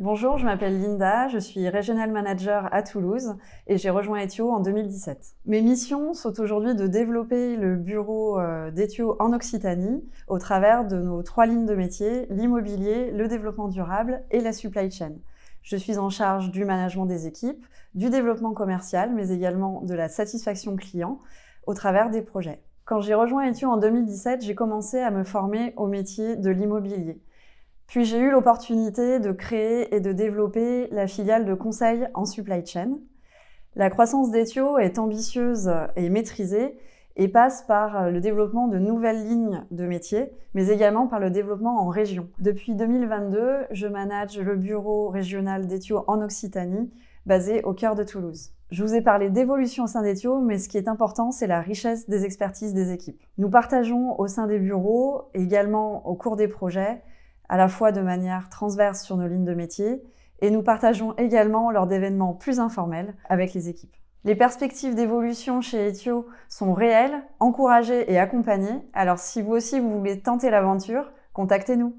Bonjour, je m'appelle Linda, je suis Regional Manager à Toulouse et j'ai rejoint Etio en 2017. Mes missions sont aujourd'hui de développer le bureau euh, d'Etio en Occitanie au travers de nos trois lignes de métier, l'immobilier, le développement durable et la supply chain. Je suis en charge du management des équipes, du développement commercial, mais également de la satisfaction client au travers des projets. Quand j'ai rejoint Etio en 2017, j'ai commencé à me former au métier de l'immobilier. Puis j'ai eu l'opportunité de créer et de développer la filiale de conseil en supply chain. La croissance d'Ethio est ambitieuse et maîtrisée et passe par le développement de nouvelles lignes de métiers, mais également par le développement en région. Depuis 2022, je manage le bureau régional d'Ethio en Occitanie, basé au cœur de Toulouse. Je vous ai parlé d'évolution au sein d'Ethio, mais ce qui est important, c'est la richesse des expertises des équipes. Nous partageons au sein des bureaux, également au cours des projets, à la fois de manière transverse sur nos lignes de métier, et nous partageons également lors d'événements plus informels avec les équipes. Les perspectives d'évolution chez Etio sont réelles, encouragées et accompagnées, alors si vous aussi vous voulez tenter l'aventure, contactez-nous.